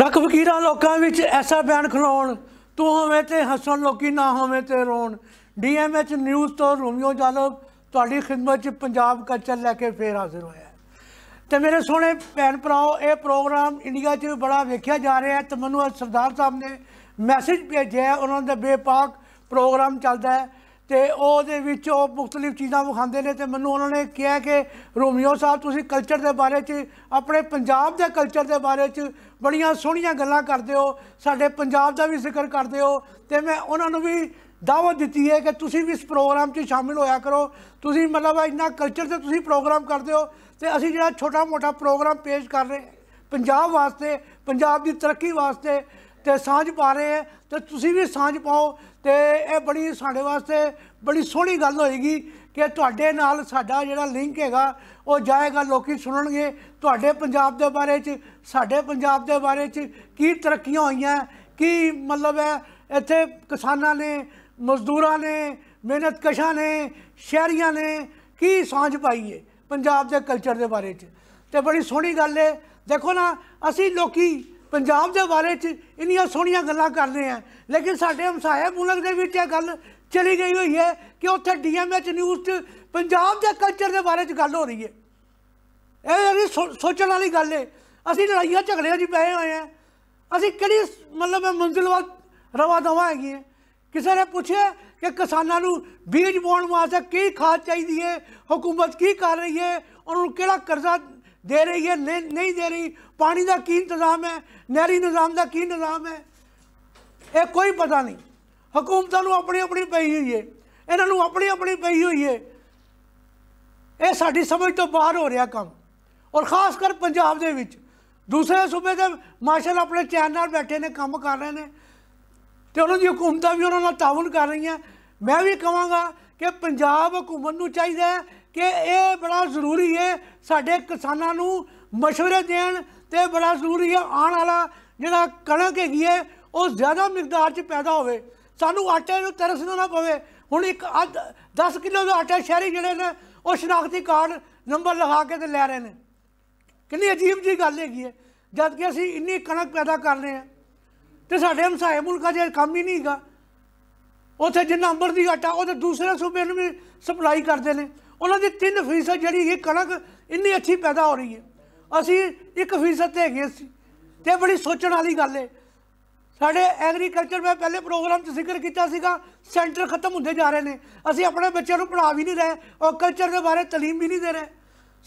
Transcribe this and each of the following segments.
ਰੱਖ ਫਕੀਰਾਂ ਲੋਕਾਂ ਵਿੱਚ ਐਸਾ ਬਿਆਨ ਖਲਾਉਣ ਤੂੰ ਹੋਵੇਂ ਤੇ ਹੱਸਣ ਲੋਕੀ ਨਾ ਹੋਵੇਂ ਤੇ ਰੋਣ ਡੀਐਮਐਚ ਨਿਊਜ਼ ਤੋਂ ਰੋਮਿਓ ਜਾਲੋ ਤੁਹਾਡੀ ਖਿਦਮਤ 'ਚ ਪੰਜਾਬ ਕਲਚਰ ਲੈ ਕੇ ਫੇਰ ਹਾਜ਼ਰ ਹੋਇਆ ਤੇ ਮੇਰੇ ਸੋਹਣੇ ਭੈਣ ਭਰਾਓ ਇਹ ਪ੍ਰੋਗਰਾਮ ਇੰਡੀਆ 'ਚ ਬੜਾ ਵੇਖਿਆ ਜਾ ਰਿਹਾ ਹੈ ਤੇ ਮਨੂੰ ਸਰਦਾਰ ਸਾਹਿਬ ਨੇ ਮੈਸੇਜ ਭੇਜਿਆ ਉਹਨਾਂ ਦਾ ਬੇਪਾਕ ਪ੍ਰੋਗਰਾਮ ਚੱਲਦਾ ਹੈ ਤੇ ਉਹਦੇ ਵਿੱਚ ਉਹ ਮੁxtਲਿਫ ਚੀਜ਼ਾਂ ਵਿਖਾਉਂਦੇ ਨੇ ਤੇ ਮੈਨੂੰ ਉਹਨਾਂ ਨੇ ਕਿਹਾ ਕਿ ਰੋਮੀਓ ਸਾਹਿਬ ਤੁਸੀਂ ਕਲਚਰ ਦੇ ਬਾਰੇ 'ਚ ਆਪਣੇ ਪੰਜਾਬ ਦੇ ਕਲਚਰ ਦੇ ਬਾਰੇ 'ਚ ਬੜੀਆਂ ਸੋਹਣੀਆਂ ਗੱਲਾਂ ਕਰਦੇ ਹੋ ਸਾਡੇ ਪੰਜਾਬ ਦਾ ਵੀ ਜ਼ਿਕਰ ਕਰਦੇ ਹੋ ਤੇ ਮੈਂ ਉਹਨਾਂ ਨੂੰ ਵੀ ਦਾਵਤ ਦਿੱਤੀ ਹੈ ਕਿ ਤੁਸੀਂ ਵੀ ਇਸ ਪ੍ਰੋਗਰਾਮ 'ਚ ਸ਼ਾਮਿਲ ਹੋਇਆ ਕਰੋ ਤੁਸੀਂ ਮਤਲਬ ਇੰਨਾ ਕਲਚਰ ਤੇ ਤੁਸੀਂ ਪ੍ਰੋਗਰਾਮ ਕਰਦੇ ਹੋ ਤੇ ਅਸੀਂ ਜਿਹੜਾ ਛੋਟਾ ਮੋਟਾ ਪ੍ਰੋਗਰਾਮ ਪੇਸ਼ ਕਰ ਰਹੇ ਪੰਜਾਬ ਵਾਸਤੇ ਪੰਜਾਬ ਦੀ ਤਰੱਕੀ ਵਾਸਤੇ ਤੇ ਸਾਂਝ ਪਾ ਰਹੇ ਆ ਤੇ ਤੁਸੀਂ ਵੀ ਸਾਂਝ ਪਾਓ ਤੇ ਇਹ ਬੜੀ ਸਾਡੇ ਵਾਸਤੇ ਬੜੀ ਸੋਹਣੀ ਗੱਲ ਹੋਏਗੀ ਕਿ ਤੁਹਾਡੇ ਨਾਲ ਸਾਡਾ ਜਿਹੜਾ ਲਿੰਕ ਹੈਗਾ ਉਹ ਜਾਏਗਾ ਲੋਕੀ ਸੁਣਨਗੇ ਤੁਹਾਡੇ ਪੰਜਾਬ ਦੇ ਬਾਰੇ 'ਚ ਸਾਡੇ ਪੰਜਾਬ ਦੇ ਬਾਰੇ 'ਚ ਕੀ ਤਰੱਕੀਆਂ ਹੋਈਆਂ ਕੀ ਮਤਲਬ ਹੈ ਇੱਥੇ ਕਿਸਾਨਾਂ ਨੇ ਮਜ਼ਦੂਰਾਂ ਨੇ ਮਿਹਨਤ ਨੇ ਸ਼ਹਿਰੀਆਂ ਨੇ ਕੀ ਸਾਂਝ ਪਾਈ ਹੈ ਪੰਜਾਬ ਦੇ ਕਲਚਰ ਦੇ ਬਾਰੇ 'ਚ ਤੇ ਬੜੀ ਸੋਹਣੀ ਗੱਲ ਹੈ ਦੇਖੋ ਨਾ ਅਸੀਂ ਲੋਕੀ ਪੰਜਾਬ ਦੇ ਬਾਰੇ 'ਚ ਇੰਨੀਆਂ ਸੋਹਣੀਆਂ ਗੱਲਾਂ ਕਰਦੇ ਆ ਲੇਕਿਨ ਸਾਡੇ ਹਮਸਾਇਆ ਮੁਲਕ ਦੇ ਵਿੱਚ ਇਹ ਗੱਲ ਚਲੀ ਗਈ ਹੋਈ ਹੈ ਕਿ ਉੱਥੇ ਡੀਐਮਐਚ ਨਿਊਜ਼ 'ਚ ਪੰਜਾਬ ਦੇ ਕਲਚਰ ਦੇ ਬਾਰੇ 'ਚ ਗੱਲ ਹੋ ਰਹੀ ਹੈ ਇਹ ਜਿਹੜੀ ਸੋਚਣ ਵਾਲੀ ਗੱਲ ਹੈ ਅਸੀਂ ਲੜਾਈਆਂ ਝਗੜਿਆਂ ਜੀ ਪਏ ਹੋਏ ਆ ਅਸੀਂ ਕਿਹੜੀ ਮਤਲਬ ਮੰਜ਼ਿਲ ਵੱਲ ਰਵਾ ਦਵਾ ਹੈਗੀ ਕਿਸੇ ਨੇ ਪੁੱਛਿਆ ਕਿ ਕਿਸਾਨਾਂ ਨੂੰ ਬੀਜ ਬੋਣ ਵਾਸਤੇ ਕੀ ਖਾਦ ਚਾਹੀਦੀ ਹੈ ਹਕੂਮਤ ਕੀ ਕਰ ਰਹੀ ਹੈ ਉਹਨਾਂ ਨੂੰ ਕਿਹੜਾ ਕਰਜ਼ਾ ਦੇ ਰਹੀ ਹੈ ਨਹੀਂ ਦੇ ਰਹੀ ਪਾਣੀ ਦਾ ਕੀ ਇੰਤਜ਼ਾਮ ਹੈ ਨਹਿਰੀ ਨਿਜ਼ਾਮ ਦਾ ਕੀ ਨਿਜ਼ਾਮ ਹੈ ਇਹ ਕੋਈ ਪਤਾ ਨਹੀਂ ਹਕੂਮਤਾਂ ਨੂੰ ਆਪਣੀ ਆਪਣੀ ਪਈ ਹੋਈ ਹੈ ਇਹਨਾਂ ਨੂੰ ਆਪਣੀ ਆਪਣੀ ਪਈ ਹੋਈ ਹੈ ਇਹ ਸਾਡੀ ਸਮਝ ਤੋਂ ਬਾਹਰ ਹੋ ਰਿਹਾ ਕੰਮ ਔਰ ਖਾਸ ਕਰ ਪੰਜਾਬ ਦੇ ਵਿੱਚ ਦੂਸਰੇ ਸੂਬੇ ਦੇ ਮਾਸ਼ਾਅੱਲ ਆਪਣੇ ਚੈਨ ਨਾਲ ਬੈਠੇ ਨੇ ਕੰਮ ਕਰ ਰਹੇ ਨੇ ਤੇ ਉਹਨਾਂ ਦੀ ਹਕੂਮਤਾਂ ਵੀ ਉਹਨਾਂ ਨਾਲ ਤਾਵਨ ਕਰ ਰਹੀਆਂ ਮੈਂ ਵੀ ਕਹਾਂਗਾ ਕਿ ਪੰਜਾਬ ਹਕੂਮਤ ਨੂੰ ਚਾਹੀਦਾ ਹੈ ਕਿ ਇਹ ਬੜਾ ਜ਼ਰੂਰੀ ਹੈ ਸਾਡੇ ਕਿਸਾਨਾਂ ਨੂੰ مشਵਰੇ ਦੇਣ ਤੇ ਬੜਾ ਜ਼ਰੂਰੀ ਹੈ ਆਉਣ ਵਾਲਾ ਜਿਹੜਾ ਕਣਕ ਹੈਗੀ ਹੈ ਉਹ ਜ਼ਿਆਦਾ ਮਿਕਦਾਰ 'ਚ ਪੈਦਾ ਹੋਵੇ ਸਾਨੂੰ ਆਟੇ ਨੂੰ ਤਰਸਣਾ ਨਾ ਪਵੇ ਹੁਣ ਇੱਕ 10 ਕਿਲੋ ਦਾ ਆਟਾ ਸ਼ਹਿਰੀ ਜਿਹੜੇ ਨੇ ਉਹ ਸ਼ਨਾਖਤੀ ਕਾਰਡ ਨੰਬਰ ਲਗਾ ਕੇ ਤੇ ਲੈ ਰਹੇ ਨੇ ਕਿੰਨੀ ਅਜੀਬ ਜੀ ਗੱਲ ਹੈਗੀ ਹੈ ਜਦ ਕਿ ਅਸੀਂ ਇੰਨੀ ਕਣਕ ਪੈਦਾ ਕਰ ਰਹੇ ਹਾਂ ਤੇ ਸਾਡੇ ਹਮਸਾਏ ਮੁਲਕਾਂ 'ਚ ਕੰਮ ਹੀ ਨਹੀਂਗਾ ਉੱਥੇ ਜਿੰਨਾ ਅੰਬਰ ਦੀ ਆਟਾ ਉਹ ਤੇ ਦੂਸਰੇ ਸੂਬੇ ਨੂੰ ਵੀ ਸਪਲਾਈ ਕਰਦੇ ਨੇ ਉਹਨਾਂ ਦੀ 3% ਜਿਹੜੀ ਇਹ ਕਣਕ ਇੰਨੀ ਅੱਛੀ ਪੈਦਾ ਹੋ ਰਹੀ ਹੈ ਅਸੀਂ 1% ਤੇ ਹੈਗੇ ਸੀ ਤੇ ਬੜੀ ਸੋਚਣ ਵਾਲੀ ਗੱਲ ਹੈ ਸਾਡੇ ਐਗਰੀਕਲਚਰ ਮੈਂ ਪਹਿਲੇ ਪ੍ਰੋਗਰਾਮ 'ਚ ਜ਼ਿਕਰ ਕੀਤਾ ਸੀਗਾ ਸੈਂਟਰ ਖਤਮ ਹੁੰਦੇ ਜਾ ਰਹੇ ਨੇ ਅਸੀਂ ਆਪਣੇ ਬੱਚਿਆਂ ਨੂੰ ਪੜਾ ਵੀ ਨਹੀਂ ਰਹੇ ਔਰ ਕਲਚਰ ਦੇ ਬਾਰੇ تعلیم ਵੀ ਨਹੀਂ ਦੇ ਰਹੇ